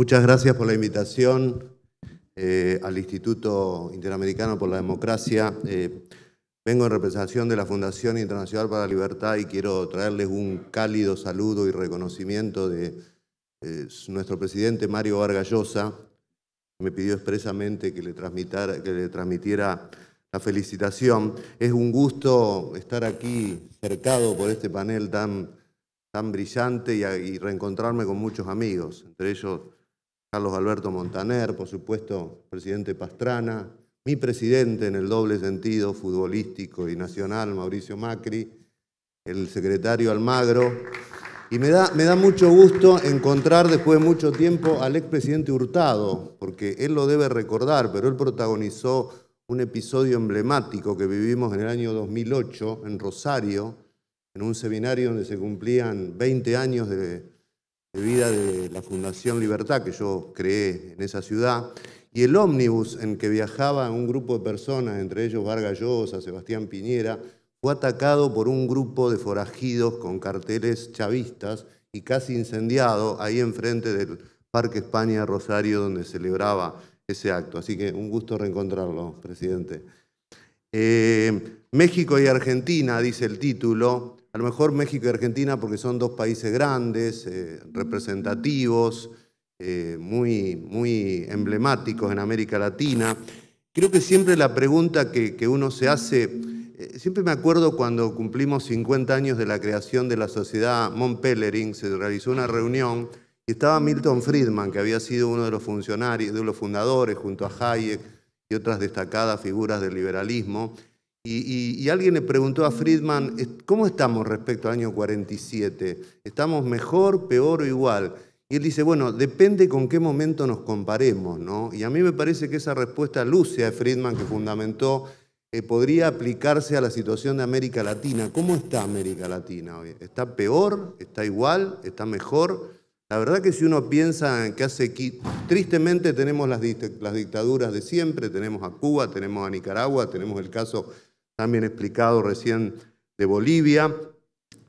Muchas gracias por la invitación eh, al Instituto Interamericano por la Democracia. Eh, vengo en representación de la Fundación Internacional para la Libertad y quiero traerles un cálido saludo y reconocimiento de eh, nuestro presidente Mario Vargas Me pidió expresamente que le, que le transmitiera la felicitación. Es un gusto estar aquí cercado por este panel tan, tan brillante y reencontrarme con muchos amigos, entre ellos Carlos Alberto Montaner, por supuesto, presidente Pastrana, mi presidente en el doble sentido futbolístico y nacional, Mauricio Macri, el secretario Almagro. Y me da, mucho gusto encontrar después de mucho tiempo al expresidente Hurtado, porque él lo debe recordar, pero él protagonizó un episodio emblemático que vivimos en el año 2008 en Rosario, en un seminario donde se cumplían 20 años de de vida de la Fundación Libertad que yo creé en esa ciudad, y el ómnibus en que viajaba un grupo de personas, entre ellos Vargas Llosa, Sebastián Piñera, fue atacado por un grupo de forajidos con carteles chavistas y casi incendiado ahí enfrente del Parque España Rosario donde celebraba ese acto. Así que un gusto reencontrarlo, presidente. Eh, México y Argentina, dice el título, a lo mejor México y Argentina porque son dos países grandes, eh, representativos, eh, muy, muy emblemáticos en América Latina. Creo que siempre la pregunta que, que uno se hace, eh, siempre me acuerdo cuando cumplimos 50 años de la creación de la sociedad Pelerin, se realizó una reunión y estaba Milton Friedman, que había sido uno de los funcionarios, de los fundadores, junto a Hayek y otras destacadas figuras del liberalismo. Y, alguien le preguntó a Friedman, ¿cómo estamos respecto al año 47? ¿Estamos mejor, peor o igual? Y él dice, bueno, depende con qué momento nos comparemos, ¿no? Y a mí me parece que esa respuesta lúcida de Friedman que fundamentó eh, podría aplicarse a la situación de América Latina. ¿Cómo está América Latina hoy? ¿Está peor? ¿Está igual? ¿Está mejor? La verdad que si uno piensa en que hace... Tristemente tenemos las dictaduras de siempre, tenemos a Cuba, tenemos a Nicaragua, tenemos el caso también explicado recién de Bolivia,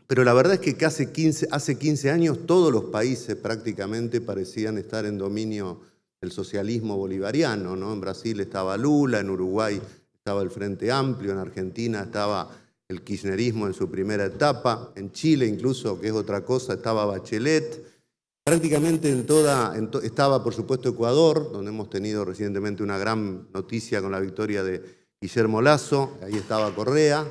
pero la verdad es que hace 15, años todos los países prácticamente parecían estar en dominio del socialismo bolivariano, ¿no? En Brasil estaba Lula, en Uruguay estaba el Frente Amplio, en Argentina estaba el kirchnerismo en su primera etapa, en Chile incluso, que es otra cosa, estaba Bachelet, prácticamente en toda, estaba por supuesto Ecuador, donde hemos tenido recientemente una gran noticia con la victoria de Guillermo Lazo, ahí estaba Correa,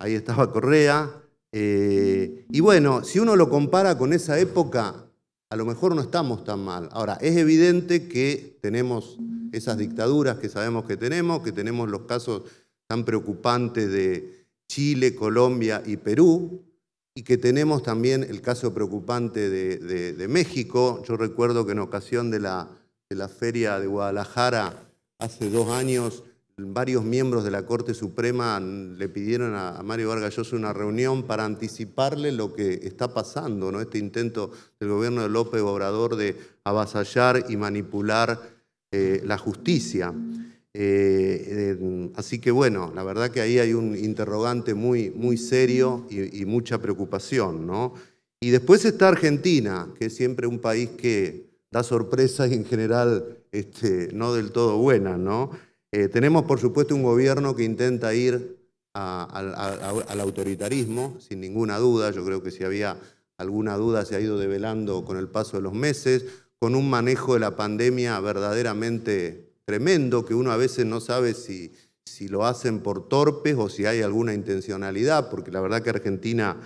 ahí estaba Correa. Eh, y bueno, si uno lo compara con esa época, a lo mejor no estamos tan mal. Ahora, es evidente que tenemos esas dictaduras que sabemos que tenemos, que tenemos los casos tan preocupantes de Chile, Colombia y Perú, y que tenemos también el caso preocupante de, México. Yo recuerdo que en ocasión de de la feria de Guadalajara, hace dos años, varios miembros de la Corte Suprema le pidieron a Mario Vargas Llosa una reunión para anticiparle lo que está pasando, ¿no? este intento del gobierno de López Obrador de avasallar y manipular eh, la justicia. Eh, eh, así que bueno, la verdad que ahí hay un interrogante muy, muy serio y, mucha preocupación. ¿no? Y después está Argentina, que es siempre un país que da sorpresas y en general este, no del todo buenas, ¿no? Eh, tenemos, por supuesto, un gobierno que intenta ir al autoritarismo, sin ninguna duda. Yo creo que si había alguna duda se ha ido develando con el paso de los meses, con un manejo de la pandemia verdaderamente tremendo, que uno a veces no sabe si, si lo hacen por torpes o si hay alguna intencionalidad, porque la verdad que Argentina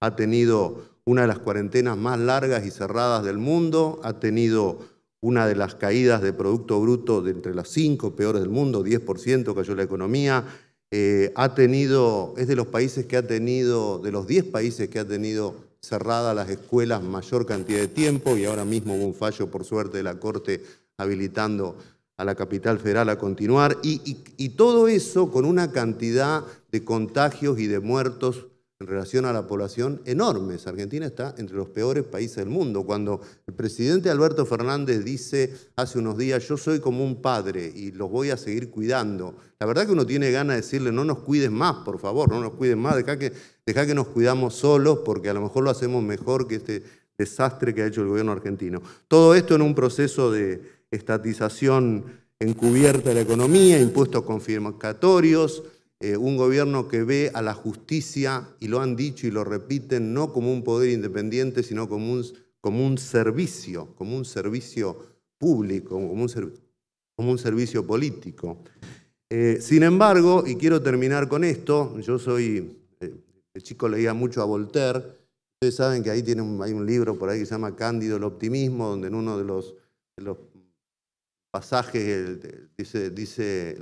ha tenido una de las cuarentenas más largas y cerradas del mundo, ha tenido una de las caídas de Producto Bruto de entre las cinco peores del mundo, 10% cayó la economía, eh, ha tenido, es de los países que ha tenido, de los 10 países que ha tenido cerradas las escuelas mayor cantidad de tiempo y ahora mismo hubo un fallo, por suerte, de la Corte habilitando a la capital federal a continuar y todo eso con una cantidad de contagios y de muertos en relación a la población enormes. Argentina está entre los peores países del mundo. Cuando el presidente Alberto Fernández dice hace unos días, yo soy como un padre y los voy a seguir cuidando, la verdad que uno tiene ganas de decirle, no nos cuides más, por favor, no nos cuides más, deja que, dejá que nos cuidamos solos porque a lo mejor lo hacemos mejor que este desastre que ha hecho el gobierno argentino. Todo esto en un proceso de estatización encubierta de la economía, impuestos confirmatorios. Eh, un gobierno que ve a la justicia, y lo han dicho y lo repiten, no como un poder independiente, sino como un, como un servicio, como un servicio público, como un, como un servicio político. Eh, sin embargo, y quiero terminar con esto, yo soy, eh, el chico leía mucho a Voltaire, ustedes saben que ahí tiene hay un libro por ahí que se llama Cándido el Optimismo, donde en uno de los Pasaje, eh, dice, dice,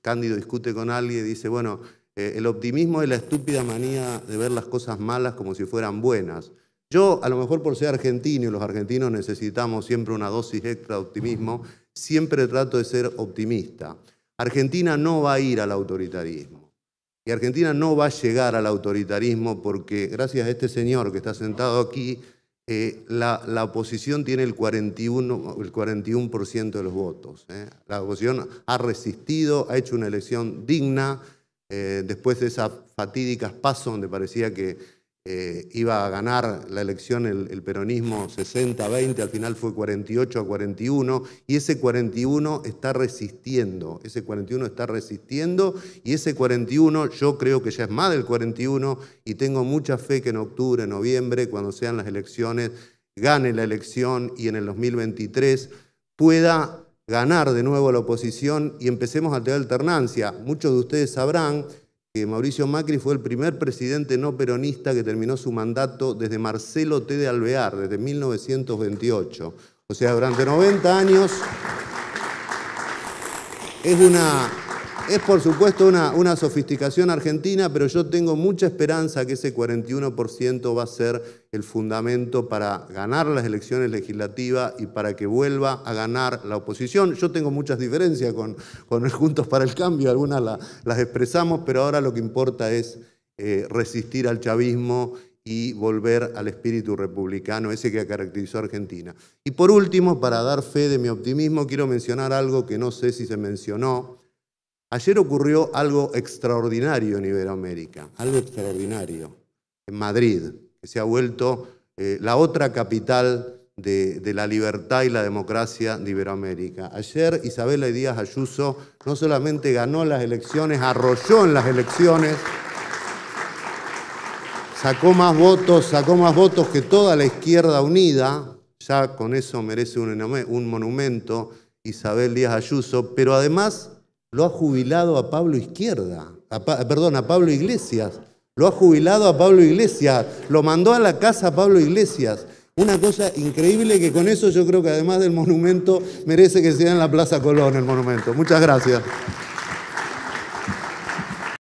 Cándido discute con alguien dice, bueno, eh, el optimismo es la estúpida manía de ver las cosas malas como si fueran buenas. Yo, a lo mejor por ser argentino, y los argentinos necesitamos siempre una dosis extra de optimismo, siempre trato de ser optimista. Argentina no va a ir al autoritarismo. Y Argentina no va a llegar al autoritarismo porque gracias a este señor que está sentado aquí, eh, la, oposición tiene el 41%, el 41 de los votos. ¿eh? La oposición ha resistido, ha hecho una elección digna, eh, después de esas fatídicas pasos donde parecía que eh, iba a ganar la elección el, peronismo 60-20, al final fue 48 a 41, y ese 41 está resistiendo, ese 41 está resistiendo, y ese 41 yo creo que ya es más del 41, y tengo mucha fe que en octubre, noviembre, cuando sean las elecciones, gane la elección y en el 2023 pueda ganar de nuevo la oposición y empecemos a tener alternancia. Muchos de ustedes sabrán Mauricio Macri fue el primer presidente no peronista que terminó su mandato desde Marcelo T. de Alvear, desde 1928. O sea, durante 90 años es una es por supuesto una, sofisticación argentina, pero yo tengo mucha esperanza que ese 41% va a ser el fundamento para ganar las elecciones legislativas y para que vuelva a ganar la oposición. Yo tengo muchas diferencias con, con el Juntos para el Cambio, algunas las expresamos, pero ahora lo que importa es eh, resistir al chavismo y volver al espíritu republicano, ese que caracterizó a Argentina. Y por último, para dar fe de mi optimismo, quiero mencionar algo que no sé si se mencionó, Ayer ocurrió algo extraordinario en Iberoamérica, algo extraordinario, en Madrid, que se ha vuelto eh, la otra capital de, la libertad y la democracia de Iberoamérica. Ayer Isabela Díaz Ayuso no solamente ganó las elecciones, arrolló en las elecciones, sacó más votos, sacó más votos que toda la izquierda unida, ya con eso merece un monumento Isabel Díaz Ayuso, pero además lo ha jubilado a Pablo Izquierda, perdón, a Pablo Iglesias. Lo ha jubilado a Pablo Iglesias, lo mandó a la casa a Pablo Iglesias. Una cosa increíble que con eso yo creo que además del monumento merece que sea en la Plaza Colón el monumento. Muchas gracias.